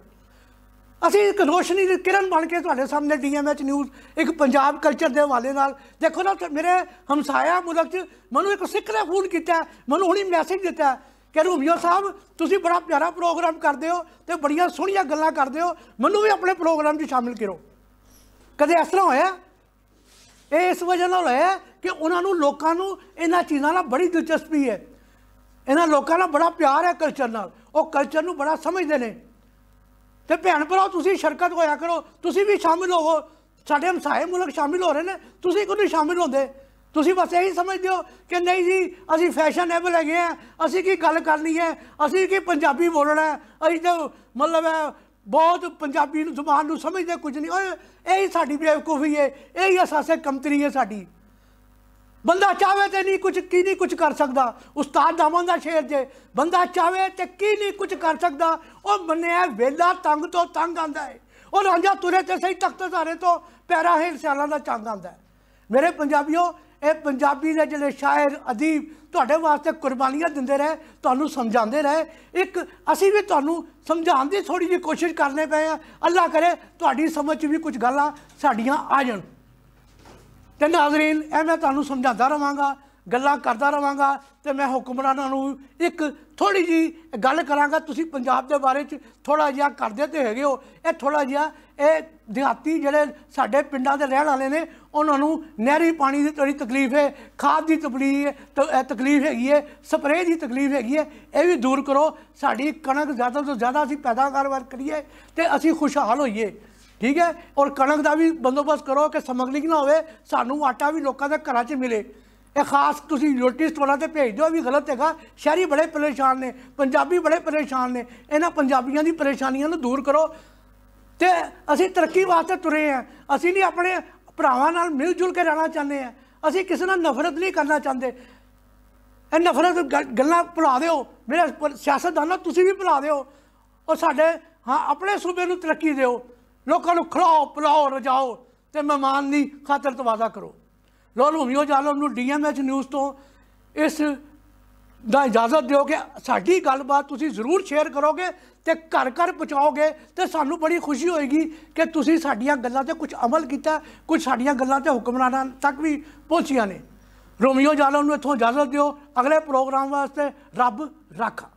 ਅਸੀਂ ਇੱਕ ਰੋਸ਼ਨੀ ਦੀ ਕਿਰਨ ਬਣ ਕੇ ਤੁਹਾਡੇ ਸਾਹਮਣੇ ਡੀਐਮਐਚ ਨਿਊਜ਼ ਇੱਕ ਪੰਜਾਬ ਕਲਚਰ ਦੇ ਹਵਾਲੇ ਨਾਲ ਦੇਖੋ ਨਾ ਮੇਰੇ ਹਮਸਾਇਆ ਮੁਲਕ 'ਚ ਮੈਨੂੰ ਇੱਕ ਸਿੱਖ ਨੇ ਫੋਨ ਕੀਤਾ ਮੈਨੂੰ ਹੁਣੀ ਮੈਸੇਜ ਦਿੱਤਾ ਕਿ ਰੂਮੀਓ ਸਾਹਿਬ ਤੁਸੀਂ ਬੜਾ ਪਿਆਰਾ ਪ੍ਰੋਗਰਾਮ ਕਰਦੇ ਹੋ ਤੇ ਬੜੀਆਂ ਸੋਹਣੀਆਂ ਗੱਲਾਂ ਕਰਦੇ ਹੋ ਮੈਨੂੰ ਵੀ ਆਪਣੇ ਪ੍ਰੋਗਰਾਮ 'ਚ ਸ਼ਾਮਿਲ ਕਰੋ ਕਦੇ ਇਸ ਤਰ੍ਹਾਂ ਹੋਇਆ ਇਹ ਇਸ ਵਜ੍ਹਾ ਨਾਲ ਹੋਇਆ ਕਿ ਉਹਨਾਂ ਨੂੰ ਲੋਕਾਂ ਨੂੰ ਇਹਨਾਂ ਚੀਜ਼ਾਂ ਨਾਲ ਬੜੀ ਦਿਲਚਸਪੀ ਹੈ ਇਹਨਾਂ ਲੋਕਾਂ ਨਾਲ ਬੜਾ ਪਿਆਰ ਹੈ ਕਲਚਰ ਨਾਲ ਉਹ ਕਲਚਰ ਨੂੰ ਬੜਾ ਸਮਝਦੇ ਨੇ ਤੇ ਭੈਣ ਭਰਾ ਤੁਸੀਂ ਸ਼ਰਕਤ ਹੋਇਆ ਕਰੋ ਤੁਸੀਂ ਵੀ ਸ਼ਾਮਿਲ ਹੋਵੋ ਸਾਡੇ ਹਮਸਾਏ ਮੁਲਕ ਸ਼ਾਮਿਲ ਹੋ ਰਹੇ ਨੇ ਤੁਸੀਂ ਕਿਉਂ ਨਹੀਂ ਸ਼ਾਮਿਲ ਹੁੰਦੇ ਤੁਸੀਂ ਬਸ ਇਹੀ ਸਮਝਦੇ ਹੋ ਕਿ ਨਹੀਂ ਜੀ ਅਸੀਂ ਫੈਸ਼ਨੇਬਲ ਹੈਗੇ ਆ ਅਸੀਂ ਕੀ ਗੱਲ ਕਰਨੀ ਹੈ ਅਸੀਂ ਕੀ ਪੰਜਾਬੀ ਬੋਲਣਾ ਅਸੀਂ ਤਾਂ ਮਤਲਬ ਹੈ ਬਹੁਤ ਪੰਜਾਬੀ ਨੂੰ ਜ਼ੁਬਾਨ ਨੂੰ ਸਮਝਦੇ ਕੁਝ ਨਹੀਂ ਓਏ ਇਹ ਸਾਡੀ ਬੇਵਕੂਫੀ ਹੈ ਇਹ ਹੀ ਅਸਾਸੇ ਕਮਤਰੀ ਹੈ ਸਾਡੀ ਬੰਦਾ ਚਾਵੇ ਤੇ ਨਹੀਂ ਕੁਝ ਕੀ ਨਹੀਂ ਕੁਝ ਕਰ ਸਕਦਾ ਉਸਤਾਦ ਦਾਮਨ ਦਾ ਸ਼ੇਰ ਜੇ ਬੰਦਾ ਚਾਵੇ ਤੇ ਕੀ ਨਹੀਂ ਕੁਝ ਕਰ ਸਕਦਾ ਉਹ ਮੰਨਿਆ ਵੇਲਾ ਤੰਗ ਤੋਂ ਤੰਗ ਆਂਦਾ ਹੈ ਉਹ ਰਾਂਝਾ ਤੁਰੇ ਤੇ ਸਹੀ ਤਖਤ ਸਾਰੇ ਤੋਂ ਪੈਰਾ ਹੇਲ ਸਿਆਲਾਂ ਦਾ ਚੰਗ ਆਂਦਾ ਮੇਰੇ ਪੰਜਾਬੀਓ ਇਹ ਪੰਜਾਬੀ ਦੇ ਜਿਹੜੇ ਸ਼ਾਇਰ ਅਦੀਬ ਤੁਹਾਡੇ ਵਾਸਤੇ ਕੁਰਬਾਨੀਆਂ ਦਿੰਦੇ ਰਹੇ ਤੁਹਾਨੂੰ ਸਮਝਾਉਂਦੇ ਰਹੇ ਇੱਕ ਅਸੀਂ ਵੀ ਤੁਹਾਨੂੰ ਸਮਝਾਉਣ ਦੀ ਥੋੜੀ ਜਿਹੀ ਕੋਸ਼ਿਸ਼ ਕਰਨੇ ਪਏ ਆ ਅੱਲਾ ਕਰੇ ਤੁਹਾਡੀ ਸਮਝ 'ਚ ਵੀ ਕੁਝ ਗੱਲਾਂ ਸਾਡੀਆਂ ਆ ਜਾਣ ਤੇ ਨਾਜ਼ਰੀਨ ਐ ਮੈਂ ਤੁਹਾਨੂੰ ਸਮਝਾਉਂਦਾ ਰਵਾਂਗਾ ਗੱਲਾਂ ਕਰਦਾ ਰਵਾਂਗਾ ਤੇ ਮੈਂ ਹੁਕਮਰਾਨਾਂ ਨੂੰ ਇੱਕ ਥੋੜੀ ਜੀ ਗੱਲ ਕਰਾਂਗਾ ਤੁਸੀਂ ਪੰਜਾਬ ਦੇ ਬਾਰੇ ਚ ਥੋੜਾ ਜਿਹਾ ਕਰਦੇ ਤੇ ਹੈਗੇ ਹੋ ਇਹ ਥੋੜਾ ਜਿਹਾ ਇਹ ਦਿਹਾਤੀ ਜਿਹੜੇ ਸਾਡੇ ਪਿੰਡਾਂ ਦੇ ਰਹਿਣ ਵਾਲੇ ਨੇ ਉਹਨਾਂ ਨੂੰ ਨਹਿਰੀ ਪਾਣੀ ਦੀ ਥੋੜੀ ਤਕਲੀਫ ਹੈ ਖਾਦ ਦੀ ਤਕਲੀਫ ਹੈਗੀ ਹੈ ਸਪਰੇਅ ਦੀ ਤਕਲੀਫ ਹੈਗੀ ਹੈ ਇਹ ਵੀ ਦੂਰ ਕਰੋ ਸਾਡੀ ਕਣਕ ਜ਼ਿਆਦਾ ਤੋਂ ਜ਼ਿਆਦਾ ਅਸੀਂ ਪੈਦਾਵਾਰ ਕਰੀਏ ਤੇ ਅਸੀਂ ਖੁਸ਼ਹਾਲ ਹੋਈਏ ਠੀਕ ਹੈ ਔਰ ਕਣਕ ਦਾ ਵੀ ਬੰਦੋਬਸਤ ਕਰੋ ਕਿ ਸਮਗਲਿੰਗ ਨਾ ਹੋਵੇ ਸਾਨੂੰ ਆਟਾ ਵੀ ਲੋਕਾਂ ਦੇ ਘਰਾਂ 'ਚ ਮਿਲੇ ਇਹ ਖਾਸ ਤੁਸੀਂ ਨੋਟਿਸ ਵਾਲਾ ਤੇ ਭੇਜ ਦਿਓ ਵੀ ਗਲਤ ਹੈਗਾ ਸ਼ਹਿਰੀ ਬੜੇ ਪਰੇਸ਼ਾਨ ਨੇ ਪੰਜਾਬੀ ਬੜੇ ਪਰੇਸ਼ਾਨ ਨੇ ਇਹਨਾਂ ਪੰਜਾਬੀਆਂ ਦੀ ਪਰੇਸ਼ਾਨੀਆਂ ਨੂੰ ਦੂਰ ਕਰੋ ਤੇ ਅਸੀਂ ਤਰੱਕੀ ਵਾਸਤੇ ਤੁਰੇ ਆ ਅਸੀਂ ਨਹੀਂ ਆਪਣੇ ਭਰਾਵਾਂ ਨਾਲ ਮਿਲ ਜੁਲ ਕੇ ਰਹਿਣਾ ਚਾਹੁੰਦੇ ਆ ਅਸੀਂ ਕਿਸੇ ਨਾਲ ਨਫ਼ਰਤ ਨਹੀਂ ਕਰਨਾ ਚਾਹੁੰਦੇ ਇਹ ਨਫ਼ਰਤ ਗੱਲਾਂ ਭੁਲਾ ਦਿਓ ਮੇਰੇ ਸਿਆਸਤਦਾਨਾਂ ਤੁਸੀਂ ਵੀ ਭੁਲਾ ਦਿਓ ਔਰ ਸਾਡੇ ਹਾਂ ਆਪਣੇ ਸੂਬੇ ਨੂੰ ਤਰੱਕੀ ਦਿਓ ਲੋਕਾਂ ਨੂੰ ਖਲਾਓ ਪਲਾਓ ਰਜਾਓ ਤੇ ਮਹਿਮਾਨ ਦੀ ਖਾਤਰ ਤਵਾਜ਼ਾ ਕਰੋ ਲੋ ਲੂਮੀਓ ਜਾਲਮ ਨੂੰ ਡੀਐਮਐਚ ਨਿਊਜ਼ ਤੋਂ ਇਸ ਦਾ ਇਜਾਜ਼ਤ ਦਿਓ ਕਿ ਸਾਡੀ ਗੱਲਬਾਤ ਤੁਸੀਂ ਜ਼ਰੂਰ ਸ਼ੇਅਰ ਕਰੋਗੇ ਤੇ ਘਰ ਘਰ ਪਹੁੰਚਾਓਗੇ ਤੇ ਸਾਨੂੰ ਬੜੀ ਖੁਸ਼ੀ ਹੋਏਗੀ ਕਿ ਤੁਸੀਂ ਸਾਡੀਆਂ ਗੱਲਾਂ ਤੇ ਕੁਝ ਅਮਲ ਕੀਤਾ ਕੁਝ ਸਾਡੀਆਂ ਗੱਲਾਂ ਤੇ ਹੁਕਮਰਾਨਾਂ ਤੱਕ ਵੀ ਪਹੁੰਚੀਆਂ ਨੇ ਰੋਮੀਓ ਜਾਲਮ ਨੂੰ ਇਥੋਂ ਇਜਾਜ਼ਤ ਦਿਓ ਅਗਲੇ ਪ੍ਰੋਗਰਾਮ ਵਾਸਤੇ ਰੱਬ ਰੱਖਾ